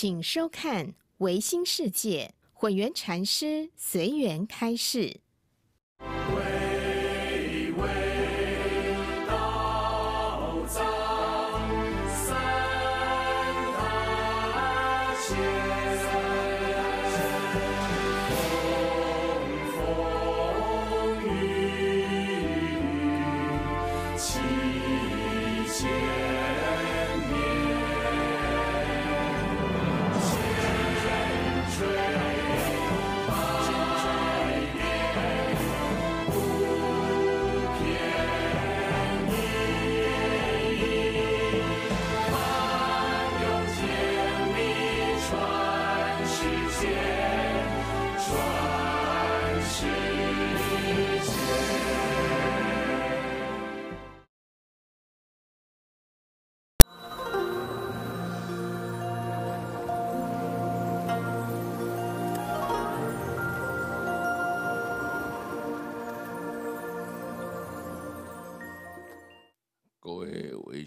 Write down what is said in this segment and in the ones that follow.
请收看《维新世界》，混元禅师随缘开示。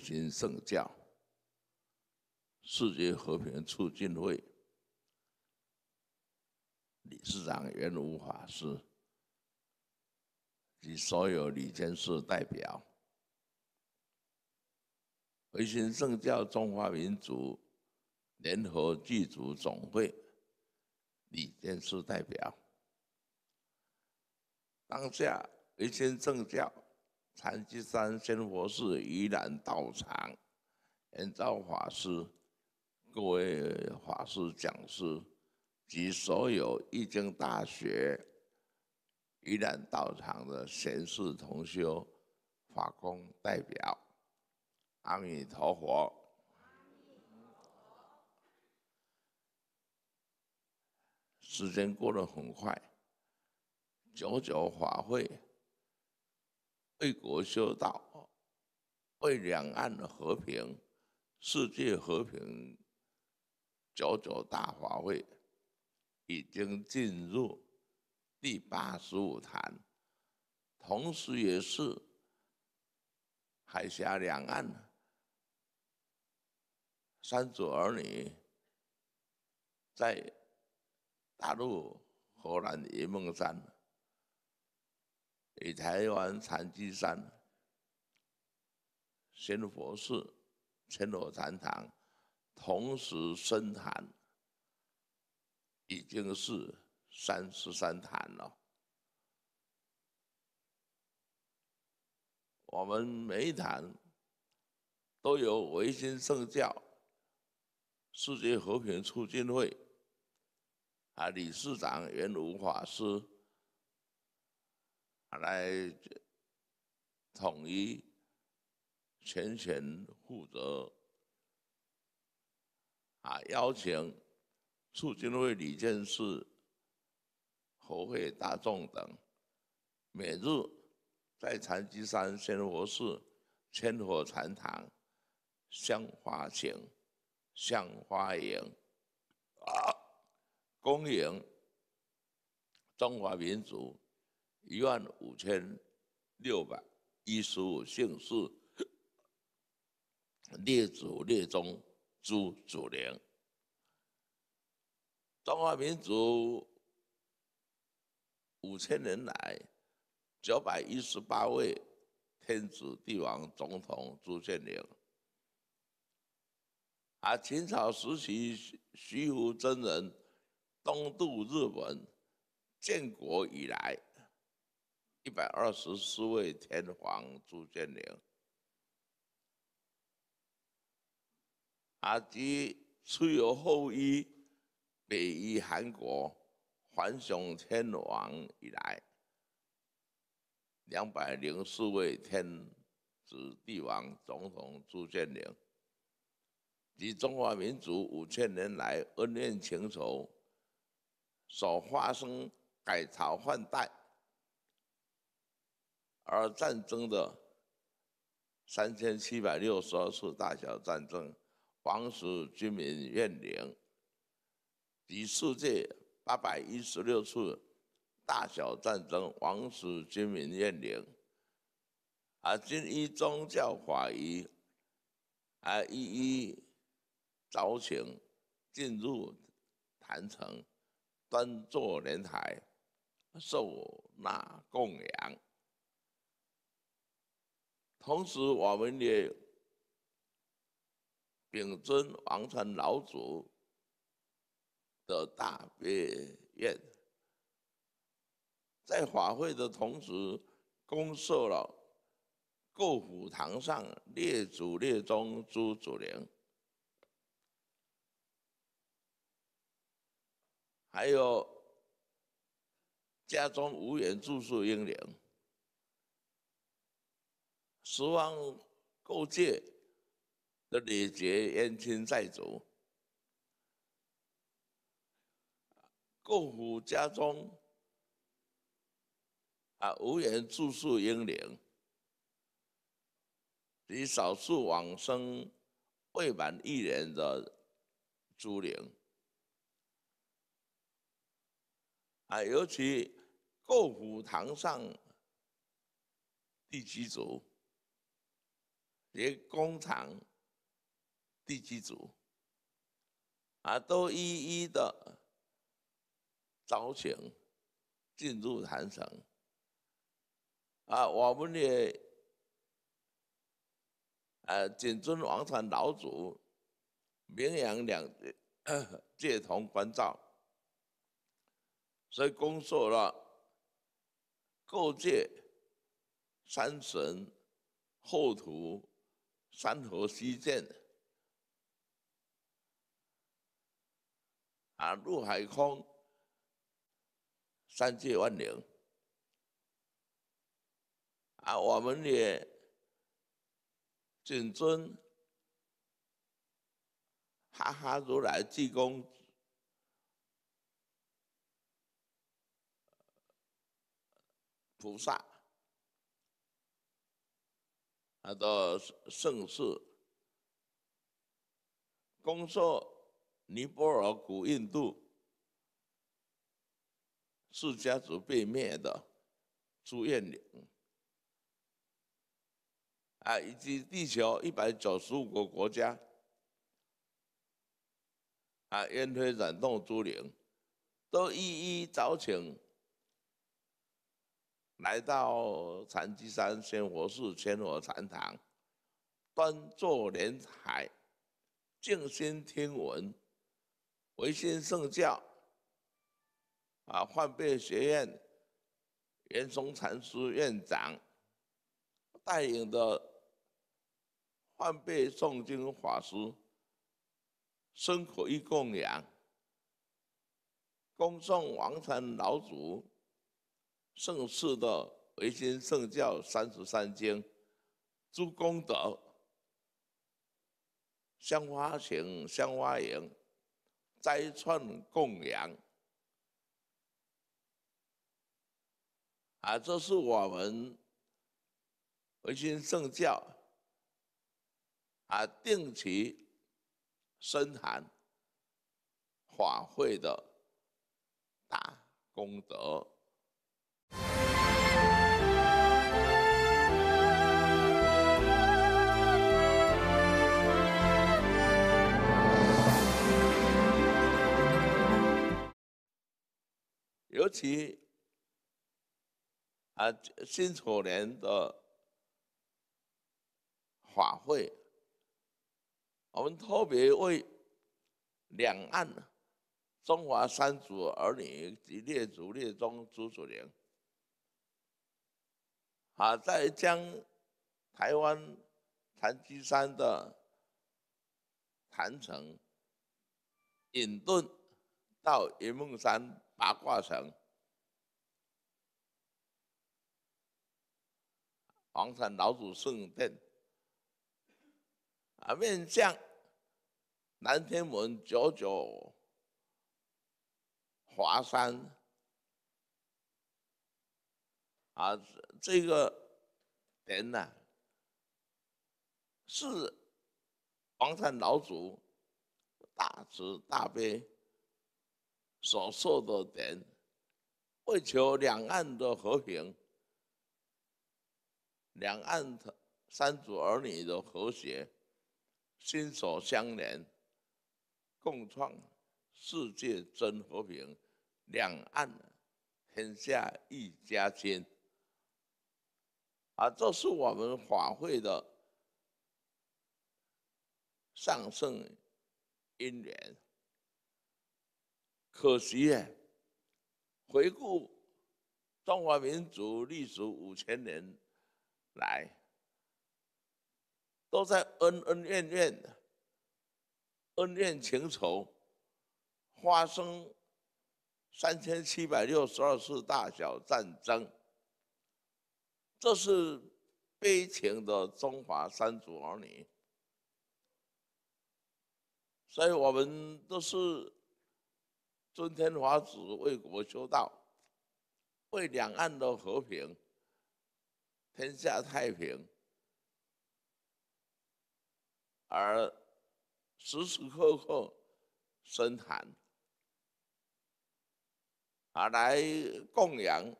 一心圣教世界和平促进会理事长袁武法师及所有理事代表，一心圣教中华民族联合剧组总会理事代表，当下一心圣教。禅吉山仙佛寺依然道场，人造法师，各位法师、讲师及所有易经大学依然道场的贤士同修、法工代表，阿弥陀佛。时间过得很快，九九法会。为国修道，为两岸的和平、世界和平，九九大法会已经进入第八十五坛，同时也是海峡两岸三祖儿女在大陆河南云梦山。与台湾禅机山、新佛寺、千罗禅堂同时深谈，已经是三十三坛了。我们每一坛都有维新圣教世界和平促进会啊理事长圆如法师。来统一全权负责啊！邀请促进会李建士、和会大众等，每日在禅机山仙佛寺千佛禅堂香花行、香花营啊，恭迎中华民族。一万五千六百一十五姓氏，列祖列宗朱祖陵。中华民族五千年来九百一十八位天子帝王总统朱建陵。啊，秦朝时期徐徐福真人东渡日本建国以来。一百二十四位天皇朱建宁，阿基出游后裔北移韩国，环雄天王以来，两百零四位天子帝王总统朱建宁，及中华民族五千年来恩怨情仇，所发生改朝换代。而战争的三千七百六十二次大小战争，王室、军民怨灵；第四界八百一十六次大小战争，王室、军民怨灵，啊，均依宗教法仪而一一早请进入坛城，端坐莲台，受纳供养。同时，我们也秉尊王传老祖的大悲愿，在法会的同时，公设了各府堂上列祖列宗诸祖灵，还有家中无缘住宿英灵。十方构界的礼节，燕青在主，故府家中啊，无缘住宿英灵，及少数往生未满一年的诸灵啊，尤其故府堂上第七组？连工厂第几组啊，都一一的招请进入韩城啊，我们的呃，景尊王禅老祖、名扬两界 同关照，所以工作了构建山神、后土。山河西建，啊，入海空，三界万灵，啊，我们也谨遵哈哈如来济公菩萨。啊，到盛世，攻受尼泊尔、古印度，四家族被灭的朱元岭，啊，以及地球一百九十五个国家，啊，烟灰染动朱玲都一一招请。来到禅机山仙佛寺千佛禅堂，端坐莲台，静心听闻，唯心圣教。啊，换贝学院袁松禅师院长带领的换贝诵经法师，声口一供养，恭送王禅老祖。圣世的唯心圣教三十三经，诸功德，香花行、香花营、斋串供养，啊，这是我们唯心圣教啊定期深谈法会的大功德。尤其啊，新丑年的法会，我们特别为两岸中华三祖儿女及列祖列宗祖祖年。啊，在将台湾盘鸡山的盘城、隐遁到云梦山八卦城、黄山老祖圣殿啊，面向南天门、九九华山啊。这个人呢，是黄山老祖大慈大悲所受的人，为求两岸的和平，两岸的三族儿女的和谐，心手相连，共创世界真和平，两岸天下一家亲。啊，这是我们法会的上圣因缘。可惜耶，回顾中华民族历史五千年来，都在恩恩怨怨、恩怨情仇，发生三千七百六十二次大小战争。这是悲情的中华三祖儿女，所以我们都是尊天法祖，为国修道，为两岸的和平、天下太平而时时刻刻深谈，而来供养。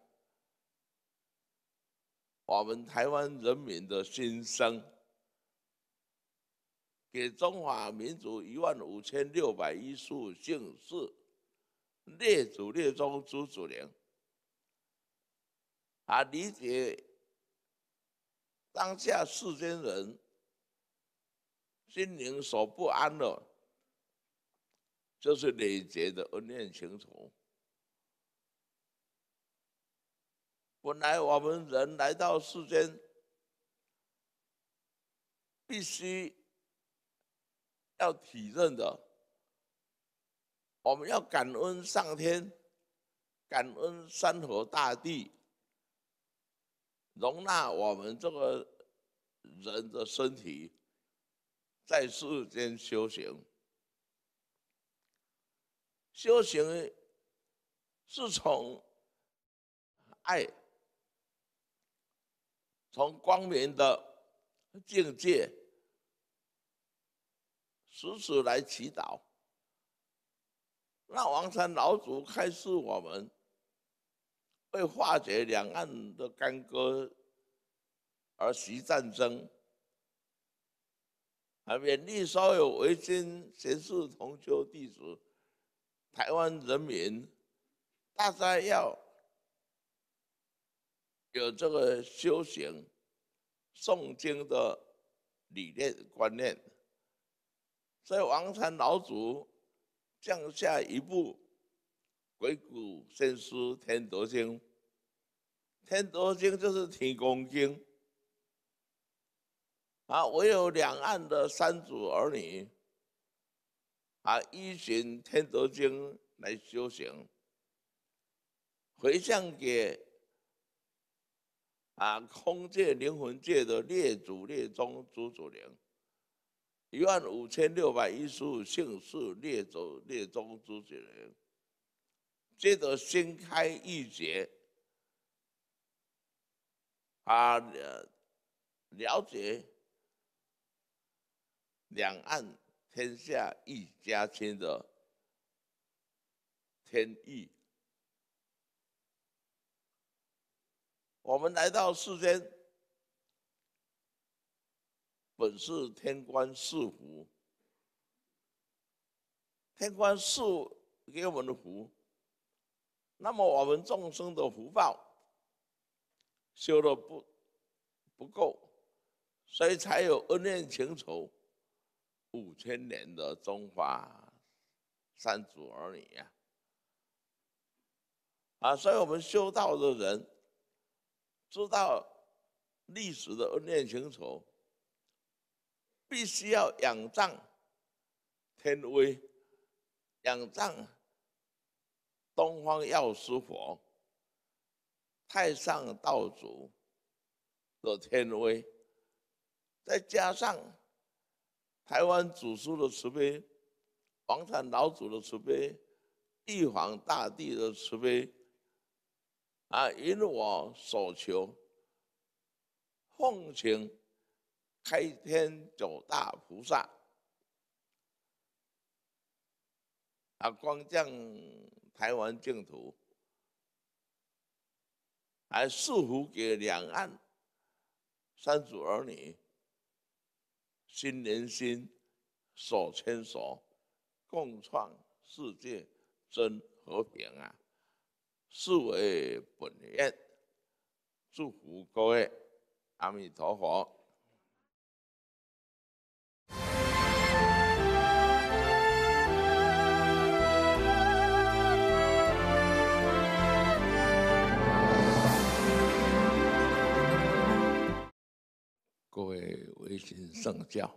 我们台湾人民的心声，给中华民族一万五千六百一五姓氏，列祖列宗朱祖灵，啊理解当下世间人心灵所不安的，就是累劫的恩怨情仇。本来我们人来到世间，必须要体认的。我们要感恩上天，感恩山河大地，容纳我们这个人的身体，在世间修行。修行是从爱。从光明的境界，时时来祈祷。那黄山老祖开示我们，为化解两岸的干戈而习战争，啊，勉励所有为心、学士同修弟子，台湾人民，大家要。有这个修行诵经的理念观念，所以王禅老祖降下一部《鬼谷先师天德经》，《天德经》就是《天工经》啊。唯有两岸的三祖儿女啊，依循《天德经》来修行，回向给。啊，空界、灵魂界的列祖列宗、祖祖灵，一万五千六百一十五姓氏列祖列宗、祖祖灵，接着新开一节，啊，了解两岸天下一家亲的天意。我们来到世间，本是天官赐福，天官赐给我们的福。那么我们众生的福报修的不不够，所以才有恩怨情仇。五千年的中华三祖儿女呀，啊，所以我们修道的人。知道历史的恩怨情仇，必须要仰仗天威，仰仗东方药师佛、太上道祖的天威，再加上台湾祖师的慈悲、黄山老祖的慈悲、玉皇大帝的慈悲。啊！因我所求，奉请开天九大菩萨，啊，光降台湾净土，还祝福给两岸三祖儿女心连心，手牵手，共创世界真和平啊！是为本愿，祝福各位阿弥陀佛。各位，唯心圣教，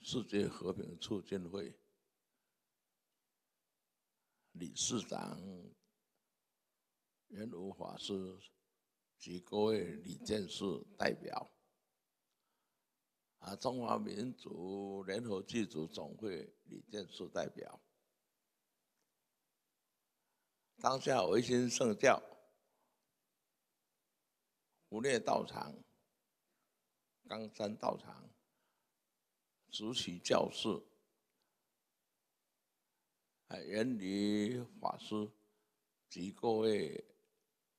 世界和平促进会。理事长袁如法师及各位李建士代表，啊，中华民族联合剧组总会李建士代表。当下唯心圣教，胡烈道场，冈山道场，执禧教事。啊，人明法师及各位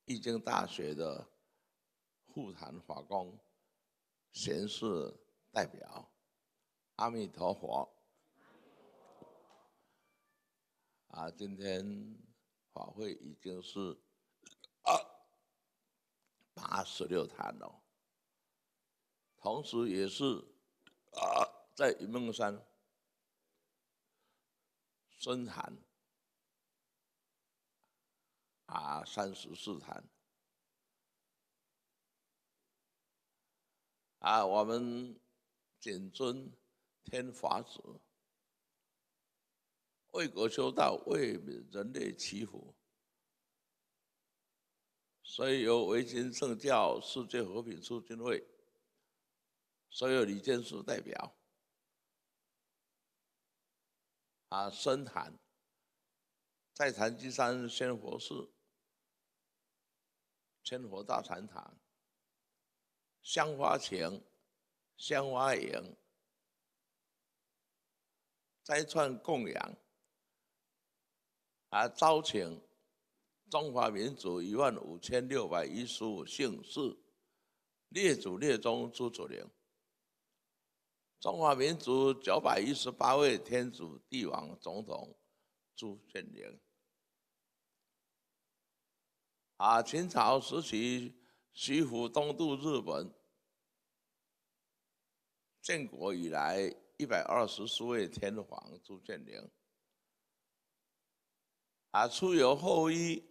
易经大学的护坛法工、贤士代表，阿弥陀佛！啊，今天法会已经是啊八十六坛了，同时也是啊，在云梦山。三寒啊，三十四坛，啊，我们谨遵天法旨，为国修道，为人类祈福。所以有维新圣教世界和平促进会所有李建树代表。啊，深潭，在禅机山千佛寺，千佛大禅堂，香花情，香花影。斋串供养，啊招请中华民族一万五千六百一十五姓氏列祖列宗朱祖灵。中华民族九百一十八位天主、帝王总统朱建宁，啊，秦朝时期徐福东渡日本，建国以来一百二十四位天皇朱建宁，啊，出游后裔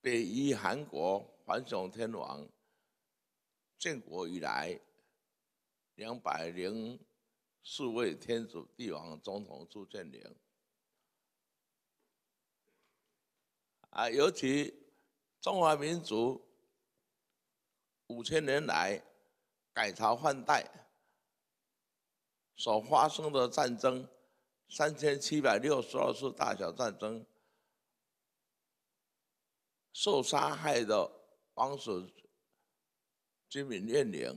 北移韩国幻想天王，建国以来。两百零四位天主帝王、总统朱建宁，啊，尤其中华民族五千年来改朝换代所发生的战争，三千七百六十二次大小战争，受杀害的王室居民怨灵。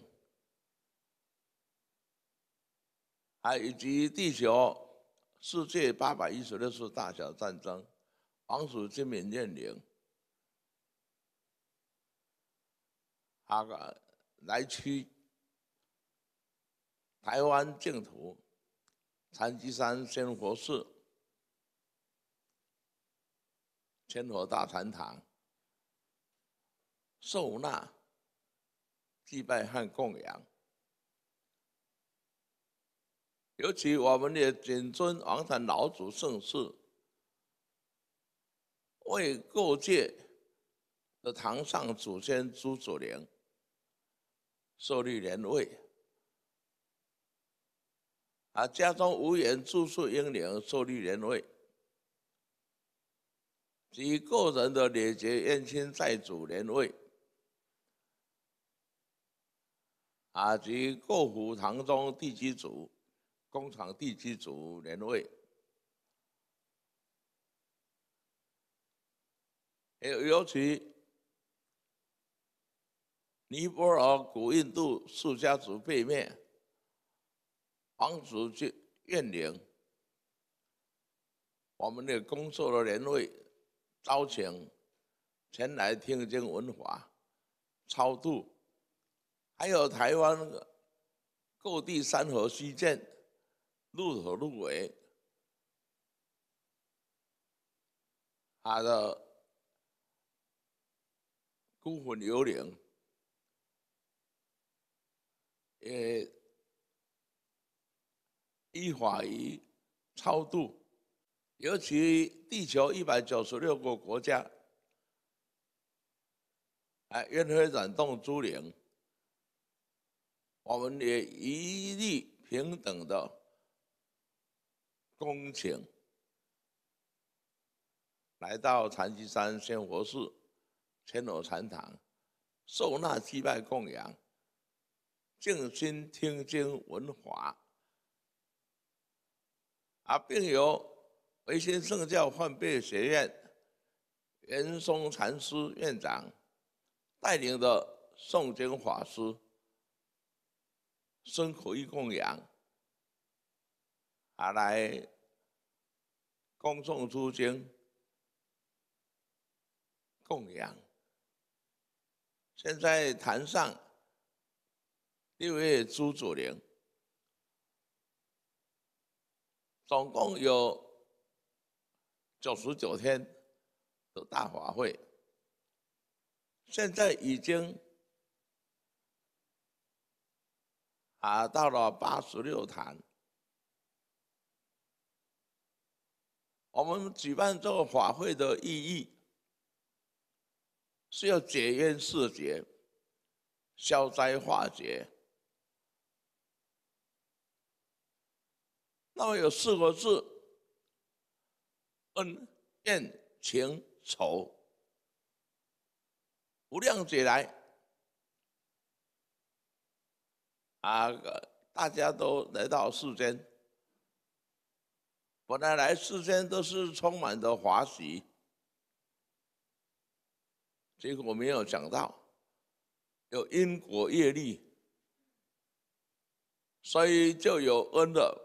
还以及地球世界八百一十六次大小战争，王蜀之民占领，阿嘎来区台湾净土，三吉山仙佛寺，千佛大禅堂，受纳、祭拜和供养。尤其我们的谨遵王禅老祖圣世，为各界的堂上祖先朱祖连受立年位，啊，家中无缘住宿英灵受立年位，及个人的礼节燕亲债主年位，啊，及各府堂中地基主。工厂地区组莲位，还有尤其尼泊尔、古印度释迦族背面皇族眷怨灵，我们的工作的莲会邀请前来听经文化超度，还有台湾各地山河西见。入头入尾，他的孤魂幽灵，也依法于超度，尤其地球一百九十六个国家，哎，任何转动诸灵，我们也一律平等的。恭请来到禅机山宣佛寺千佛禅堂受纳祭拜供养，静心听经闻法，啊，并由维新圣教换贝学院元松禅师院长带领的诵经法师，生可一供养。啊！来，公众出金供养。现在坛上六月朱祖陵，总共有九十九天的大法会，现在已经啊到了八十六坛。我们举办这个法会的意义，是要解冤释结、消灾化解。那么有四个字：恩怨情仇，不谅解来，啊，大家都来到世间。本来来世间都是充满着华喜，结果没有想到有因果业力，所以就有恩的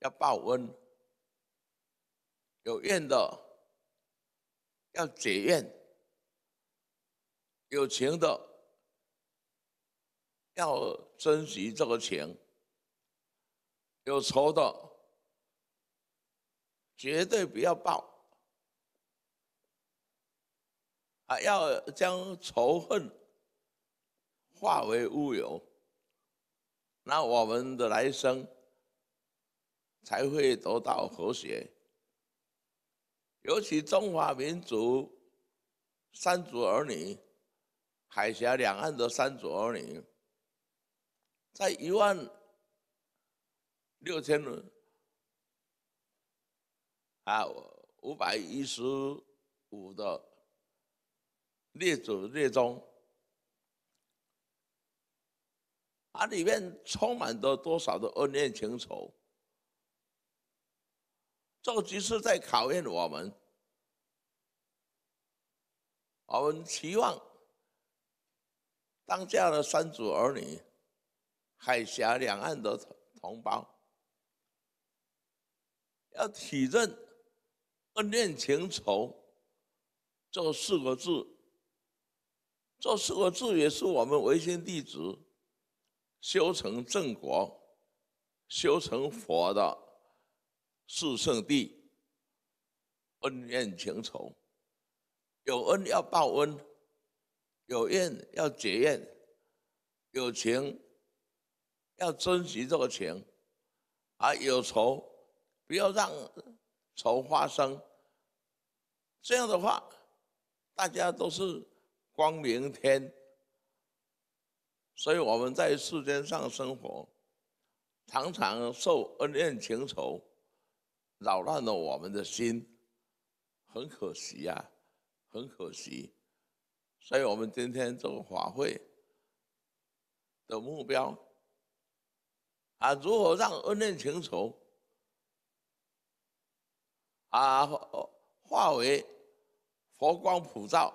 要报恩，有怨的要解怨，有情的要珍惜这个情，有仇的。绝对不要报，啊，要将仇恨化为乌有，那我们的来生才会得到和谐。尤其中华民族三族儿女，海峡两岸的三族儿女，在一万六千人。啊，五百一十五的列祖列宗，啊，里面充满着多少的恩怨情仇，这个局势在考验我们。我们期望当下的三族儿女，海峡两岸的同同胞，要体认。恩怨情仇，这四个字，这四个字也是我们为心弟子修成正果、修成佛的四圣地。恩怨情仇，有恩要报恩，有怨要解怨，有情要珍惜这个情，啊，有仇不要让。愁花生，这样的话，大家都是光明天。所以我们在世间上生活，常常受恩怨情仇扰乱了我们的心，很可惜呀，很可惜。所以我们今天这个法会的目标，啊，如何让恩怨情仇？啊，化为佛光普照，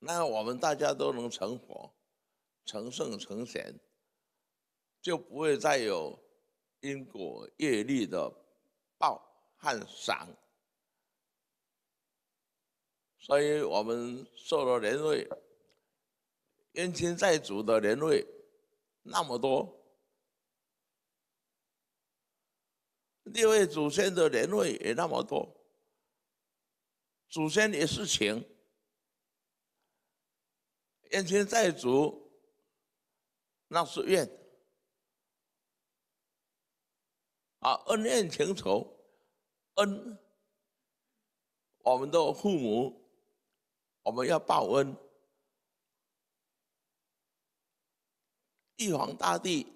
那我们大家都能成佛、成圣、成贤，就不会再有因果业力的报和赏。所以我们受了连累，冤亲债主的连累那么多。六位祖先的年味也那么多，祖先也是情，冤亲债主那是怨，啊恩怨情仇，恩，我们的父母，我们要报恩，玉皇大帝，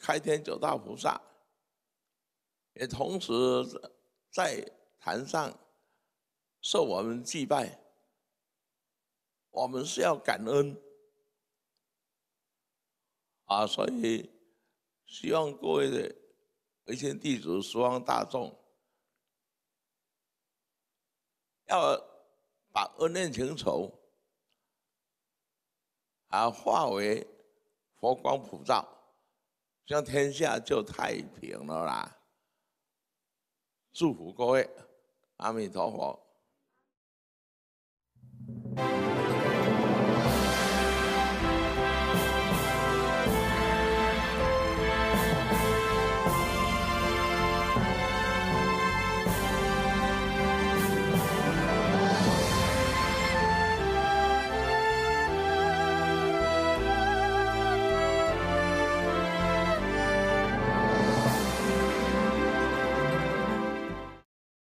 开天九大菩萨。也同时在坛上受我们祭拜，我们是要感恩啊，所以希望各位的一切地主、十方大众，要把恩怨情仇啊化为佛光普照，这样天下就太平了啦。祝福各位，阿弥陀佛。